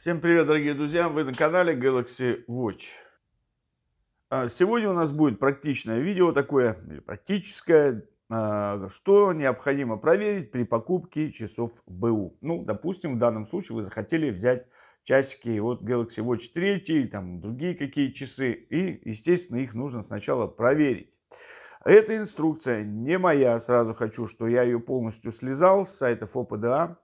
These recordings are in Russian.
Всем привет, дорогие друзья! Вы на канале Galaxy Watch. А, сегодня у нас будет практичное видео такое, практическое, а, что необходимо проверить при покупке часов БУ. Ну, допустим, в данном случае вы захотели взять часики от Galaxy Watch 3, там другие какие часы, и, естественно, их нужно сначала проверить. Эта инструкция не моя, сразу хочу, что я ее полностью слезал с сайта ОПДА.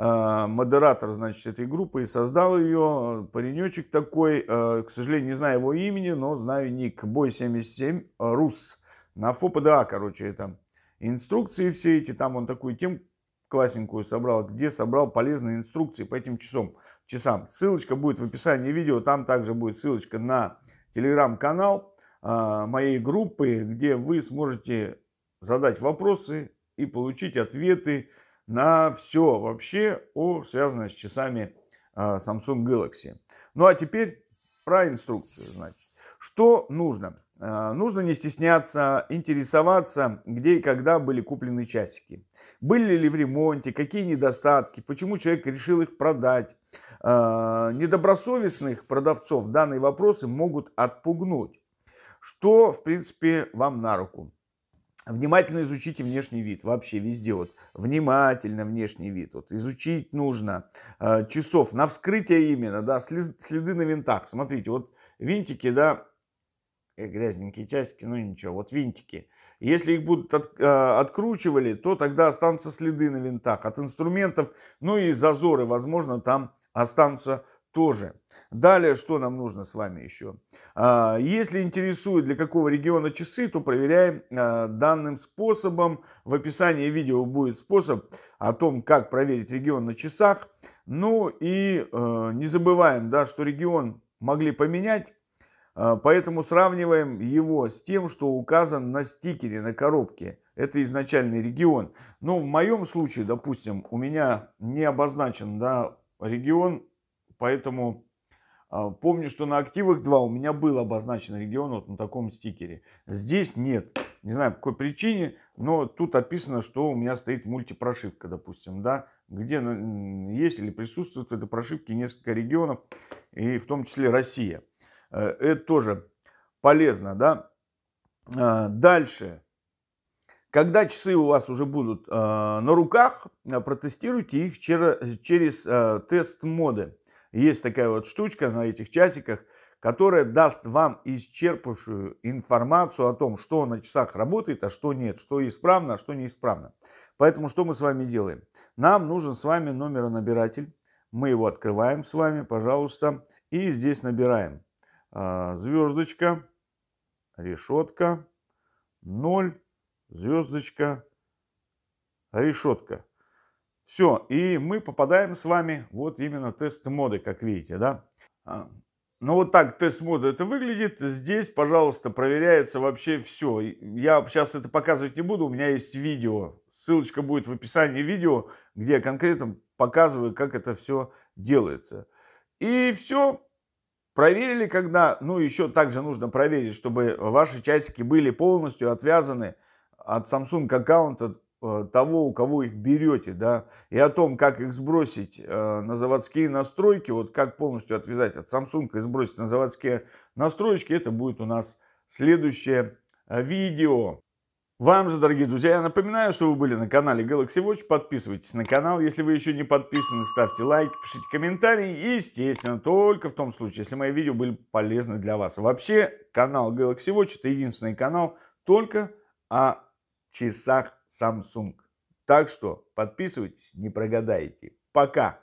А, модератор, значит, этой группы и создал ее. Паренечек такой, а, к сожалению, не знаю его имени, но знаю ник. Бой 77 Рус. На ФОПДА, короче, это инструкции все эти. Там он такую тем классненькую собрал, где собрал полезные инструкции по этим часам. часам. Ссылочка будет в описании видео, там также будет ссылочка на телеграм-канал а, моей группы, где вы сможете задать вопросы и получить ответы на все вообще, о, связанное с часами а, Samsung Galaxy. Ну а теперь про инструкцию, значит. Что нужно? А, нужно не стесняться, интересоваться, где и когда были куплены часики. Были ли в ремонте, какие недостатки, почему человек решил их продать. А, недобросовестных продавцов данные вопросы могут отпугнуть, что, в принципе, вам на руку. Внимательно изучите внешний вид, вообще везде вот, внимательно внешний вид, вот, изучить нужно, э, часов, на вскрытие именно, да, слез, следы на винтах, смотрите, вот винтики, да, э, грязненькие часики, ну ничего, вот винтики, если их будут от, э, откручивали, то тогда останутся следы на винтах от инструментов, ну и зазоры, возможно, там останутся тоже. Далее, что нам нужно с вами еще? А, если интересует, для какого региона часы, то проверяем а, данным способом. В описании видео будет способ о том, как проверить регион на часах. Ну и э, не забываем, да, что регион могли поменять. А, поэтому сравниваем его с тем, что указан на стикере, на коробке. Это изначальный регион. Но в моем случае, допустим, у меня не обозначен да, регион Поэтому а, помню, что на активах 2 у меня был обозначен регион вот на таком стикере. Здесь нет. Не знаю по какой причине, но тут описано, что у меня стоит мультипрошивка, допустим, да, где есть или присутствует в этой прошивке несколько регионов, и в том числе Россия. Э, это тоже полезно, да. А, дальше. Когда часы у вас уже будут э, на руках, протестируйте их через, через э, тест моды. Есть такая вот штучка на этих часиках, которая даст вам исчерпывающую информацию о том, что на часах работает, а что нет, что исправно, а что неисправно. Поэтому что мы с вами делаем? Нам нужен с вами номеронабиратель. Мы его открываем с вами, пожалуйста. И здесь набираем а, звездочка, решетка, 0, звездочка, решетка. Все, и мы попадаем с вами вот именно тест моды, как видите, да. А, ну вот так тест моды это выглядит. Здесь, пожалуйста, проверяется вообще все. Я сейчас это показывать не буду, у меня есть видео. Ссылочка будет в описании видео, где я конкретно показываю, как это все делается. И все. Проверили, когда, ну еще также нужно проверить, чтобы ваши часики были полностью отвязаны от Samsung аккаунта Э, того, у кого их берете, да, и о том, как их сбросить э, на заводские настройки, вот как полностью отвязать от Samsung и сбросить на заводские настройки, это будет у нас следующее э, видео. Вам же, дорогие друзья, я напоминаю, что вы были на канале Galaxy Watch. Подписывайтесь на канал, если вы еще не подписаны. Ставьте лайк, пишите комментарии. И, естественно, только в том случае, если мои видео были полезны для вас. Вообще, канал Galaxy Watch это единственный канал только о часах Samsung. Так что подписывайтесь, не прогадаете. Пока!